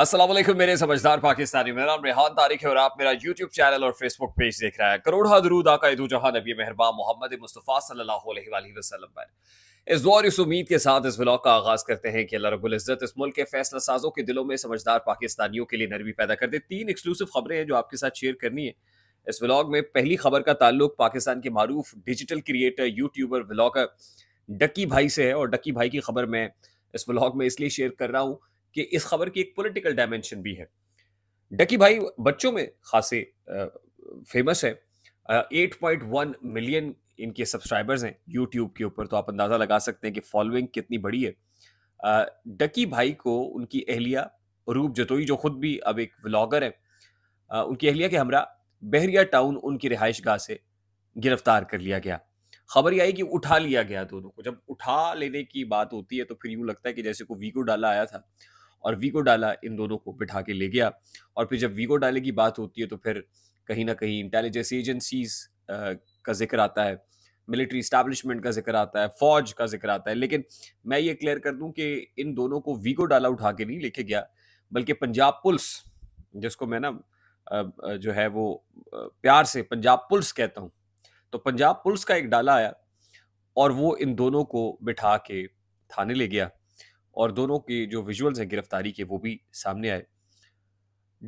असलम मेरे समझदार पाकिस्तानी मेरा नाम रेहान तारिक है और आप मेरा यूट्यूब चैनल और फेसबुक पेज देख रहा है करोड़ा दरूद आका जहां नबी मेहरबा मोहम्मद मुस्तफ़ा वसल्लम पर इस दौर इस उम्मीद के साथ इस ब्लॉग का आगाज करते हैं कि अल्लाह रब्बुल इज़्ज़त इस मुल्क के फैसला साजों के दिलों में समझदार पाकिस्तानियों के लिए नरमी पैदा कर दे तीन एक्सक्लूसिव खबरें हैं जो आपके साथ शेयर करनी है इस ब्लॉग में पहली खबर का ताल्लुक पाकिस्तान के मरूफ digital creator YouTuber blogger Ducky भाई से है और डक्की भाई की खबर मैं इस ब्लॉग में इसलिए शेयर कर रहा हूँ कि इस खबर की एक पॉलिटिकल डायमेंशन भी है डकी भाई बच्चों में खासे फेमस है 8.1 मिलियन इनके सब्सक्राइबर्स हैं यूट्यूब के ऊपर तो आप अंदाज़ा लगा सकते हैं कि फॉलोइंग कितनी बड़ी है डकी भाई को उनकी अहलिया रूप जतोई जो खुद भी अब एक व्लॉगर है उनकी अहलिया के हमरा बहरिया टाउन उनकी रिहाइश गाह से गिरफ्तार कर लिया गया खबर यह आई कि उठा लिया गया दोनों को जब उठा लेने की बात होती है तो फिर यूं लगता है कि जैसे को वीको डाला आया था और वीगो डाला इन दोनों को बिठा के ले गया और फिर जब वीगो डाले की बात होती है तो फिर कहीं ना कहीं इंटेलिजेंस एजेंसीज का जिक्र आता है मिलिट्री इस्टेब्लिशमेंट का जिक्र आता है फौज का जिक्र आता है लेकिन मैं ये क्लियर कर दूं कि इन दोनों को वीगो डाला उठा के नहीं लेके गया बल्कि पंजाब पुलिस जिसको मैं ना जो है वो प्यार से पंजाब पुलिस कहता हूँ तो पंजाब पुलिस का एक डाला आया और वो इन दोनों को बिठा के थाने ले गया और दोनों के जो विजुअल्स हैं गिरफ्तारी के वो भी सामने आए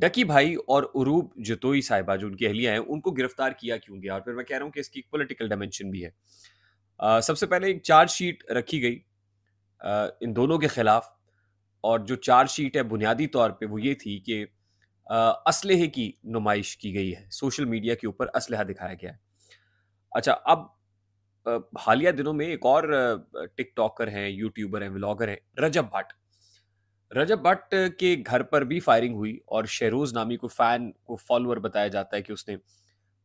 डकी भाई और उरूब जतोई साहिबा जो उनकी अहलियाँ हैं उनको गिरफ्तार किया क्यों गया और फिर मैं कह रहा हूँ कि इसकी पोलिटिकल डायमेंशन भी है सबसे पहले एक चार्जशीट रखी गई इन दोनों के खिलाफ और जो चार्जशीट है बुनियादी तौर पर वो ये थी कि असलहे की नुमाइश की गई है सोशल मीडिया के ऊपर असलहा दिखाया गया है अच्छा अब हालिया दिनों में एक और टिकटॉकर हैं, यूट्यूबर हैं, व्लॉगर हैं, रजब भट्ट। रजब भट्ट के घर पर भी फायरिंग हुई और शहरोज नामी को फ़ैन को फ़ॉलोअर बताया जाता है कि उसने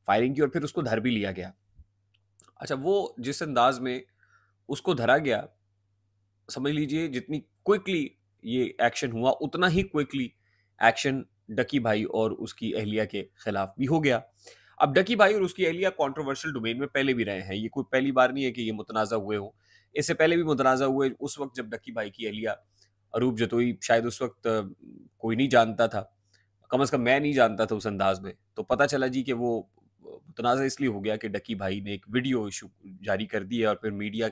फायरिंग की और फिर उसको धर भी लिया गया। अच्छा वो जिस अंदाज़ में उसको धरा गया, समझ लीजिए जितनी क्विकली ये एक्शन हुआ, उतना ही क्विकली एक्शन डकी भाई और उसकी अहलिया के खिलाफ भी हो गया। अब डकी भाई और उसकी अहलिया कॉन्ट्रोवर्शियल डोमेन में पहले भी रहे हैं ये कोई पहली बार नहीं है कि ये मुतनाज़ा हुए हों इससे पहले भी मुतनाज़ा हुए उस वक्त जब डकी भाई की अहलिया अरूप जतोई शायद उस वक्त कोई नहीं जानता था कम अज़ कम मैं नहीं जानता था उस अंदाज में तो पता चला जी कि वो मुतनाज़ा इसलिए हो गया कि डकी भाई ने एक वीडियो इशू जारी कर दी है और फिर मीडिया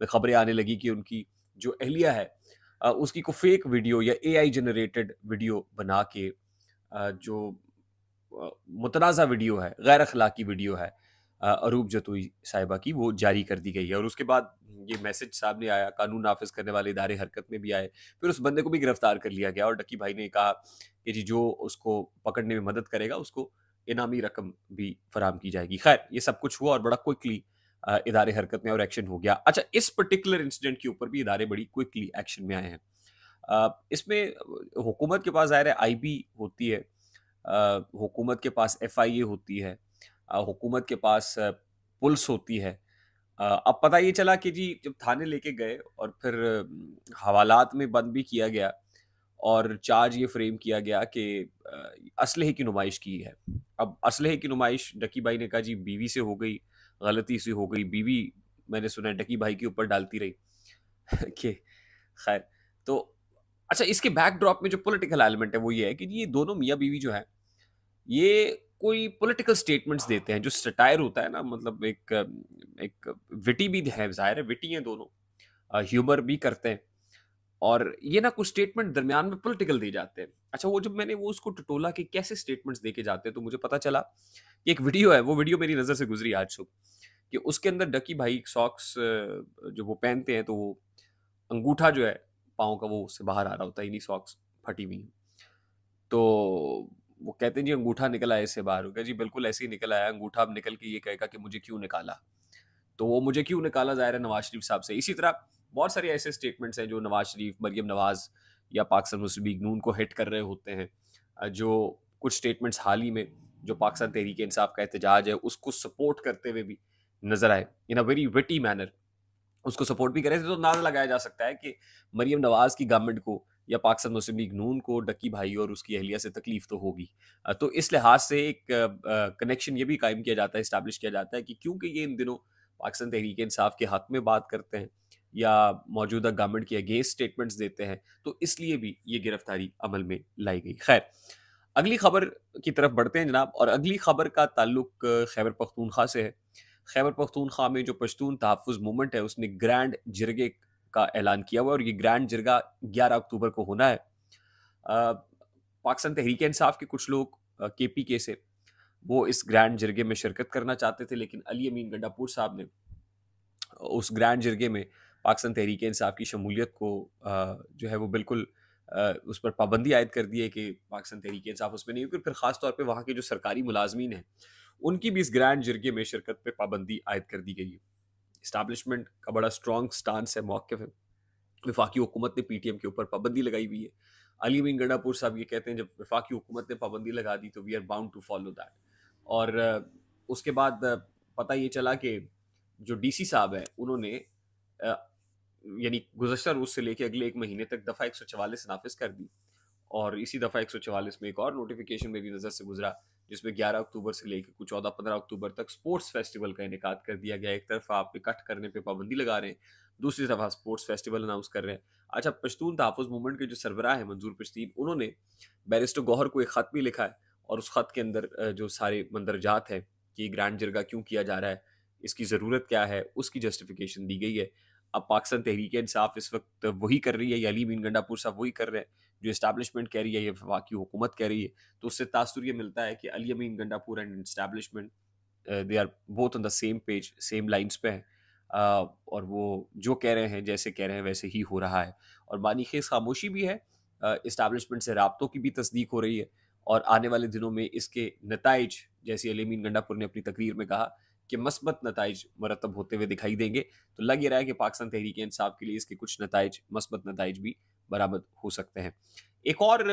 में खबरें आने लगी कि उनकी जो अहलिया है उसकी को फेक वीडियो या आई जनरेटेड वीडियो बना के जो मुतनाज़ा वीडियो है गैर अखलाकी वीडियो है अरूप जतोई साहिबा की वो जारी कर दी गई है और उसके बाद ये मैसेज सामने आया कानून नाफिज करने वाले इदारे हरकत में भी आए फिर उस बंदे को भी गिरफ्तार कर लिया गया और डकी भाई ने कहा कि जी जो उसको पकड़ने में मदद करेगा उसको इनामी रकम भी फराम की जाएगी खैर ये सब कुछ हुआ और बड़ा क्विकली इदारे हरकत में और एक्शन हो गया अच्छा इस पर्टिकुलर इंसिडेंट के ऊपर भी इदारे बड़ी क्विकली एक्शन में आए हैं इसमें हुकूमत के पास ज़ाहिर है आई होती है हुकूमत के पास एफ होती है हुकूमत के पास पुलिस होती है अब पता ये चला कि जी जब थाने लेके गए और फिर हवालात में बंद भी किया गया और चार्ज ये फ्रेम किया गया कि असलहे की नुमाइश की है अब असलहे की नुमाइश डकी भाई ने कहा जी बीवी से हो गई गलती से हो गई बीवी मैंने सुना डकी भाई के ऊपर डालती रही कि खैर तो अच्छा इसके बैकड्रॉप में जो पॉलिटिकल एलिमेंट है वो ये है कि ये दोनों मियाँ बीवी जो है ये कोई पॉलिटिकल स्टेटमेंट्स देते हैं जो सटायर होता है ना मतलब एक एक विटी भी है जाहिर है विटी हैं दोनों ह्यूमर भी करते हैं और ये ना कुछ स्टेटमेंट दरमियान में पॉलिटिकल दिए जाते हैं अच्छा वो जब मैंने वो उसको टटोला कि कैसे स्टेटमेंट्स दे के जाते हैं तो मुझे पता चला कि एक वीडियो है वो वीडियो मेरी नज़र से गुजरी आज सुबह कि उसके अंदर डकी भाई सॉक्स जो वो पहनते हैं तो वो अंगूठा जो है पाँव का वो उससे बाहर आ रहा होता है इन्हीं सॉक्स फटी हुई तो वो कहते हैं जी अंगूठा निकल आया इससे बाहर हो जी बिल्कुल ऐसे ही निकल आया अंगूठा अब निकल के ये कहेगा कि मुझे क्यों निकाला तो वो मुझे क्यों निकाला जाहिर है नवाज शरीफ साहब से इसी तरह बहुत सारे ऐसे स्टेटमेंट्स हैं जो नवाज शरीफ मरियम नवाज या पाकिस्तान मुस्लिम लीग नून को हिट कर रहे होते हैं जो कुछ स्टेटमेंट्स हाल ही में जो पाकिस्तान तहरीक इंसाफ का एहतजाज है उसको सपोर्ट करते हुए भी नजर आए in a very witty manner उसको सपोर्ट भी करे तो नारा लगाया जा सकता है कि मरियम नवाज की गवर्नमेंट को या पाकिस्तान मुस्लिम लीग नून को डक्की भाई और उसकी अहलिया से तकलीफ तो होगी तो इस लिहाज से एक कनेक्शन ये भी कायम किया जाता है इस्टेब्लिश किया जाता है कि क्योंकि ये इन दिनों पाकिस्तान तहरीक इंसाफ के हक में बात करते हैं या मौजूदा गवर्नमेंट के अगेंस्ट स्टेटमेंट्स देते हैं तो इसलिए भी ये गिरफ्तारी अमल में लाई गई खैर अगली खबर की तरफ बढ़ते हैं जनाब और अगली खबर का ताल्लुक खैबर पख्तूनख्वा से है खैबर पख्तूनख्वा में जो पश्तून तहफ़ मूवमेंट है उसने ग्रैंड जरगे का ऐलान किया हुआ है और ये ग्रैंड जिरगा 11 अक्टूबर को होना है पाकिस्तान तहरीक इंसाफ के कुछ लोग के पी के से वो इस ग्रैंड जिरगे में शिरकत करना चाहते थे लेकिन अली अमीन गंडापुर साहब ने उस ग्रैंड जिरगे में पाकिस्तान तहरीक इंसाफ की शमूलियत को जो है वो बिल्कुल उस पर पाबंदी आयद कर दी है कि पाकिस्तान तहरीक इंसाफ उसमें नहीं होगी फिर ख़ास तौर पर वहाँ के जो सरकारी मुलाजमीन हैं उनकी भी इस ग्रैंड जिरगे में शिरकत पर पाबंदी आयद कर दी गई है इस्टेब्लिशमेंट का बड़ा स्ट्रॉन्ग स्टांस है मौकफ है विफाकी हुकूमत ने पीटीएम के ऊपर पाबंदी लगाई हुई है अली बिन गंडापुर साहब ये कहते हैं जब विफाकी हुकूमत ने पाबंदी लगा दी तो we are bound to follow that और उसके बाद पता ये चला कि जो डीसी साहब हैं उन्होंने यानी गुजशत रोज से लेके अगले एक महीने तक दफ़ा एक सौ चवालीस नाफिज कर दी और इसी दफ़ा एक में एक और नोटिफिकेशन मेरी नज़र से गुजरा जिसमें 11 अक्टूबर से लेकर कुछ चौदह पंद्रह अक्टूबर तक स्पोर्ट्स फेस्टिवल का इनका कर दिया गया एक तरफ आप इकट्ठ करने पर पाबंदी लगा रहे हैं दूसरी तरफ स्पोर्ट्स फेस्टिवल अनाउंस कर रहे हैं अच्छा पश्तून तहफ़ मूवमेंट के जो सरबराह है मंजूर पश्तीन उन्होंने बैरिस्टर गौहर को एक ख़त भी लिखा है और उस ख़त के अंदर जो सारे मंदरजात हैं कि ग्रैंड जरगा क्यों किया जा रहा है इसकी ज़रूरत क्या है उसकी जस्टिफिकेशन दी गई है अब पाकिस्तान तहरीक इंसाफ इस वक्त वही कर रही है या अली बीन गंडापुर साहब वही कर रहे हैं जो इस्टेबलिशमेंट कह रही है या वाकई हुकूमत कह रही है तो उससे तासुर ये मिलता है कि Ali Amin Gandapur and establishment they are both on the same page same lines पे हैं और वो जो कह रहे हैं जैसे कह रहे हैं वैसे ही हो रहा है और बानी खेस खामोशी भी है इस्टेबलिशमेंट से रबतों की भी तस्दीक हो रही है और आने वाले दिनों में इसके नतज जैसे अलीमीन गंडापुर ने अपनी तकरीर में कहा के मस्बत नतज मरतब होते हुए दिखाई देंगे तो लग ही रहा है कि पाकिस्तान तहरीक इंसाफ के लिए इसके कुछ नतज मस्बत नतज भी बराबर हो सकते हैं एक और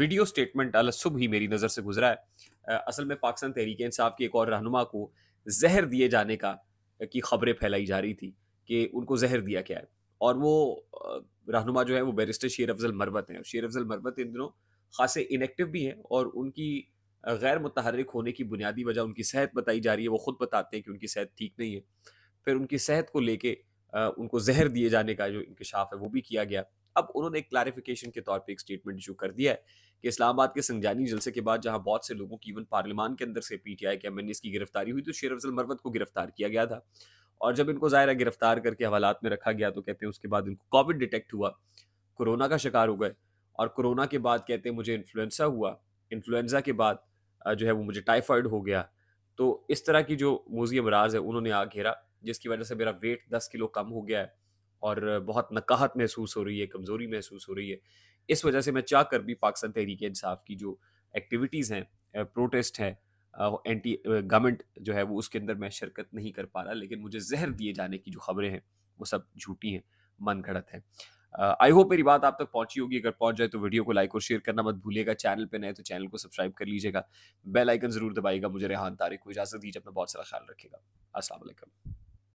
वीडियो स्टेटमेंट अल सुबह ही मेरी नज़र से गुजरा है असल में पाकिस्तान तहरीक इंसाफ की एक और रहनुमा को जहर दिए जाने का की खबरें फैलाई जा रही थी कि उनको जहर दिया क्या है और वो रहनुमा जो है वो बैरिस्टर शेर अफजल मरवत हैं शेर अफजल मरवत इन दिनों खासे इनएक्टिव भी हैं और उनकी गैर मुतहरक होने की बुनियादी वजह उनकी सेहत बताई जा रही है वो खुद बताते हैं कि उनकी सेहत ठीक नहीं है फिर उनकी सेहत को लेके उनको जहर दिए जाने का जो इंकशाफ है वो भी किया गया अब उन्होंने एक क्लैरिफिकेशन के तौर पे एक स्टेटमेंट इशू कर दिया है कि इस्लामाबाद के संजानी जलसे के बाद जहां बहुत से लोगों की इवन पार्लियामान के अंदर से पीटीआई के एम की गिरफ्तारी हुई तो शेर अफजल मरवत को गिरफ्तार किया गया था और जब इनको ज़ाहिर गिरफ्तार करके हवालात में रखा गया तो कहते हैं उसके बाद इनको कोविड डिटेक्ट हुआ कोरोना का शिकार हो गए और कोरोना के बाद कहते हैं मुझे इन्फ्लुएंजा हुआ इन्फ्लुएंजा के बाद जो है वो मुझे टाइफाइड हो गया तो इस तरह की जो मोजी अमराज है उन्होंने आ घेरा जिसकी वजह से मेरा वेट दस किलो कम हो गया है और बहुत नकाहत महसूस हो रही है कमज़ोरी महसूस हो रही है इस वजह से मैं चाह कर भी पाकिस्तान तहरीक इंसाफ की जो एक्टिविटीज़ हैं प्रोटेस्ट है एंटी गवर्नमेंट जो है वो उसके अंदर मैं शिरकत नहीं कर पा रहा लेकिन मुझे जहर दिए जाने की जो खबरें हैं वो सब झूठी हैं मन घड़त हैं आई होप मेरी बात आप तक पहुंची होगी अगर पहुंच जाए तो वीडियो को लाइक और शेयर करना मत भूलिएगा चैनल पे नए तो चैनल को सब्सक्राइब कर लीजिएगा बेल आइकन जरूर दबाइएगा मुझे रेहान तारीख को इजाजत दीजिए अपना बहुत सारा ख्याल रखिएगा असला